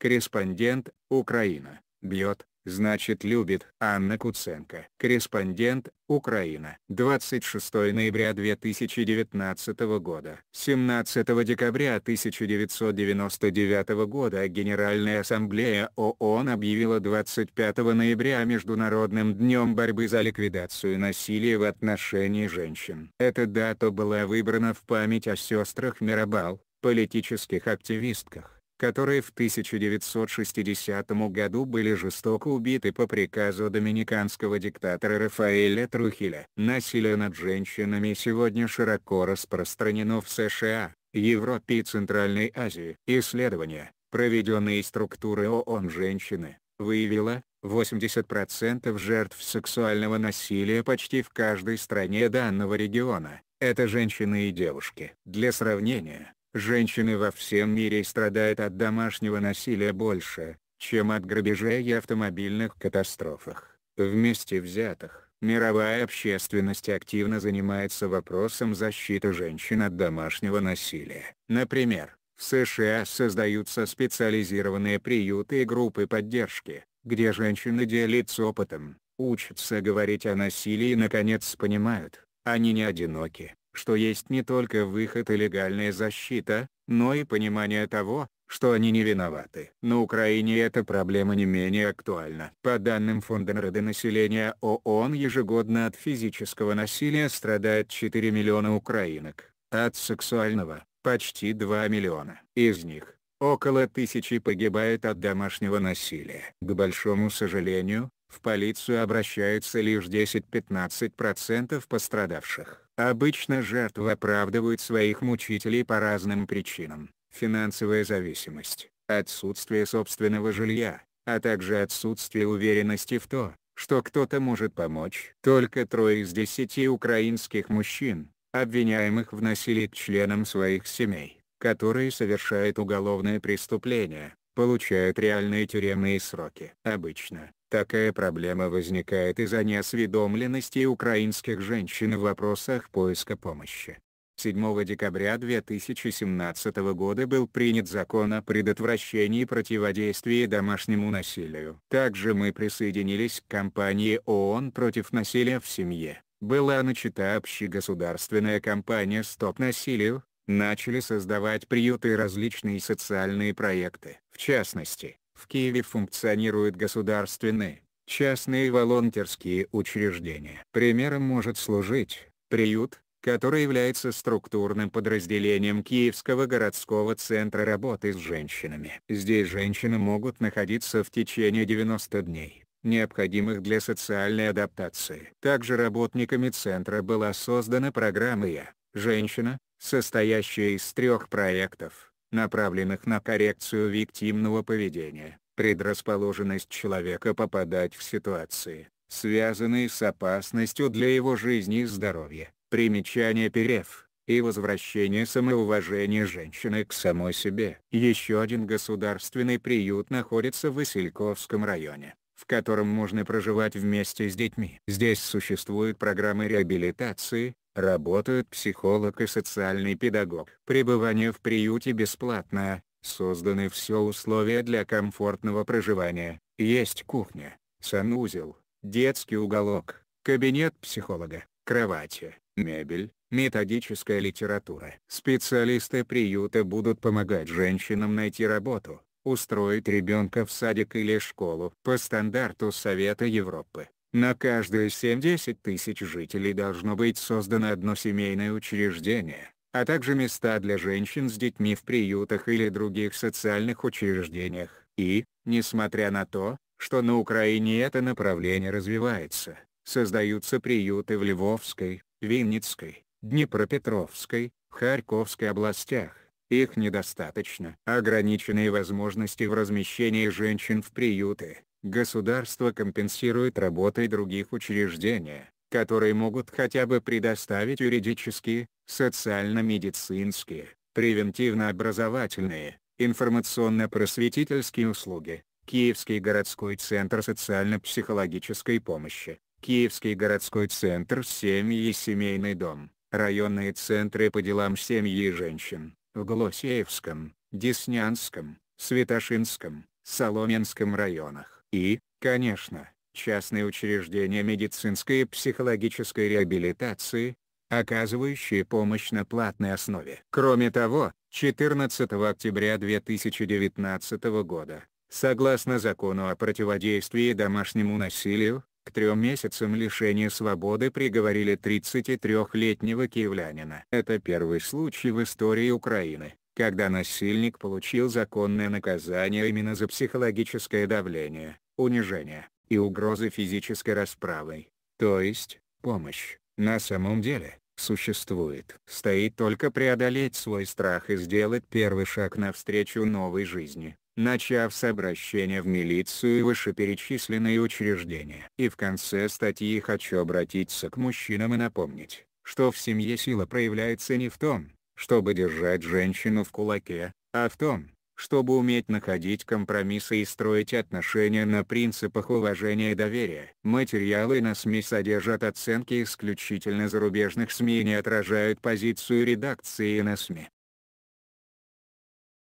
Корреспондент Украина. Бьет, значит любит. Анна Куценко. Корреспондент Украина. 26 ноября 2019 года. 17 декабря 1999 года Генеральная Ассамблея ООН объявила 25 ноября Международным днем борьбы за ликвидацию насилия в отношении женщин. Эта дата была выбрана в память о сестрах Мирабал, политических активистках которые в 1960 году были жестоко убиты по приказу доминиканского диктатора Рафаэля Трухеля. Насилие над женщинами сегодня широко распространено в США, Европе и Центральной Азии. Исследования, проведенные структурой ООН «Женщины», выявило, 80% жертв сексуального насилия почти в каждой стране данного региона – это женщины и девушки. Для сравнения, Женщины во всем мире страдают от домашнего насилия больше, чем от грабежей и автомобильных катастрофах. Вместе взятых, мировая общественность активно занимается вопросом защиты женщин от домашнего насилия. Например, в США создаются специализированные приюты и группы поддержки, где женщины делятся опытом, учатся говорить о насилии и наконец понимают, они не одиноки что есть не только выход и легальная защита, но и понимание того, что они не виноваты. На Украине эта проблема не менее актуальна. По данным Фонда народонаселения ООН ежегодно от физического насилия страдает 4 миллиона украинок, от сексуального – почти 2 миллиона. Из них около тысячи погибает от домашнего насилия. К большому сожалению, в полицию обращаются лишь 10-15% пострадавших. Обычно жертвы оправдывают своих мучителей по разным причинам. Финансовая зависимость, отсутствие собственного жилья, а также отсутствие уверенности в то, что кто-то может помочь. Только трое из десяти украинских мужчин, обвиняемых в насилии к членам своих семей, которые совершают уголовное преступление, получают реальные тюремные сроки. Обычно, Такая проблема возникает из-за неосведомленности украинских женщин в вопросах поиска помощи. 7 декабря 2017 года был принят закон о предотвращении и противодействии домашнему насилию. Также мы присоединились к кампании ООН против насилия в семье. Была начата общегосударственная кампания «Стоп насилию», начали создавать приюты и различные социальные проекты. В частности, в Киеве функционируют государственные, частные и волонтерские учреждения. Примером может служить приют, который является структурным подразделением Киевского городского центра работы с женщинами. Здесь женщины могут находиться в течение 90 дней, необходимых для социальной адаптации. Также работниками центра была создана программа «Я, женщина», состоящая из трех проектов направленных на коррекцию виктимного поведения, предрасположенность человека попадать в ситуации, связанные с опасностью для его жизни и здоровья, примечание Перев, и возвращение самоуважения женщины к самой себе. Еще один государственный приют находится в Васильковском районе в котором можно проживать вместе с детьми. Здесь существуют программы реабилитации, работают психолог и социальный педагог. Пребывание в приюте бесплатное, созданы все условия для комфортного проживания, есть кухня, санузел, детский уголок, кабинет психолога, кровати, мебель, методическая литература. Специалисты приюта будут помогать женщинам найти работу, устроить ребенка в садик или школу. По стандарту Совета Европы, на каждые 7-10 тысяч жителей должно быть создано одно семейное учреждение, а также места для женщин с детьми в приютах или других социальных учреждениях. И, несмотря на то, что на Украине это направление развивается, создаются приюты в Львовской, Винницкой, Днепропетровской, Харьковской областях. Их недостаточно. Ограниченные возможности в размещении женщин в приюты, государство компенсирует работой других учреждений, которые могут хотя бы предоставить юридические, социально-медицинские, превентивно-образовательные, информационно-просветительские услуги, Киевский городской центр социально-психологической помощи, Киевский городской центр семьи и семейный дом, районные центры по делам семьи и женщин, в Глосеевском, Деснянском, Святошинском, Соломенском районах. И, конечно, частные учреждения медицинской и психологической реабилитации, оказывающие помощь на платной основе. Кроме того, 14 октября 2019 года, согласно закону о противодействии домашнему насилию, к трем месяцам лишения свободы приговорили 33-летнего киевлянина. Это первый случай в истории Украины, когда насильник получил законное наказание именно за психологическое давление, унижение, и угрозы физической расправой. То есть, помощь, на самом деле, существует. Стоит только преодолеть свой страх и сделать первый шаг навстречу новой жизни начав с обращения в милицию и вышеперечисленные учреждения. И в конце статьи хочу обратиться к мужчинам и напомнить, что в семье сила проявляется не в том, чтобы держать женщину в кулаке, а в том, чтобы уметь находить компромиссы и строить отношения на принципах уважения и доверия. Материалы на СМИ содержат оценки исключительно зарубежных СМИ и не отражают позицию редакции на СМИ.